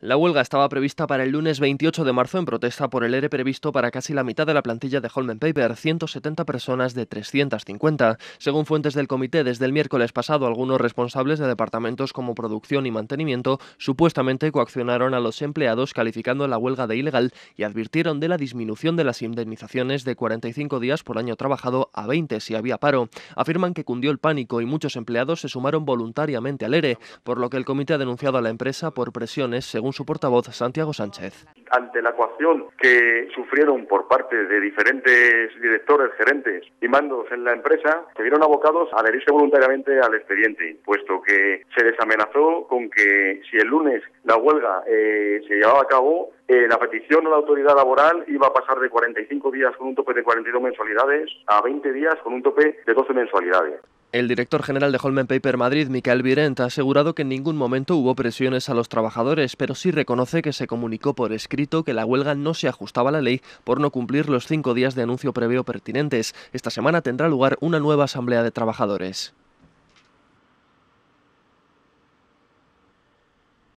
La huelga estaba prevista para el lunes 28 de marzo en protesta por el ERE e previsto para casi la mitad de la plantilla de Holmen Paper, 170 personas de 350. Según fuentes del comité, desde el miércoles pasado algunos responsables de departamentos como producción y mantenimiento supuestamente coaccionaron a los empleados calificando la huelga de ilegal y advirtieron de la disminución de las indemnizaciones de 45 días por año trabajado a 20 si había paro. Afirman que cundió el pánico y muchos empleados se sumaron voluntariamente al ERE, e, por lo que el comité ha denunciado a la empresa por presiones según su portavoz Santiago Sánchez. Ante la coacción que sufrieron por parte de diferentes directores, gerentes y mandos en la empresa, se vieron abocados a adherirse voluntariamente al expediente, puesto que se les amenazó con que si el lunes la huelga eh, se llevaba a cabo, eh, la petición a la autoridad laboral iba a pasar de 45 días con un tope de 42 mensualidades a 20 días con un tope de 12 mensualidades. El director general de Holmen Paper Madrid, Michael Virent, ha asegurado que en ningún momento hubo presiones a los trabajadores, pero sí reconoce que se comunicó por escrito que la huelga no se ajustaba a la ley por no cumplir los cinco días de anuncio previo pertinentes. Esta semana tendrá lugar una nueva asamblea de trabajadores.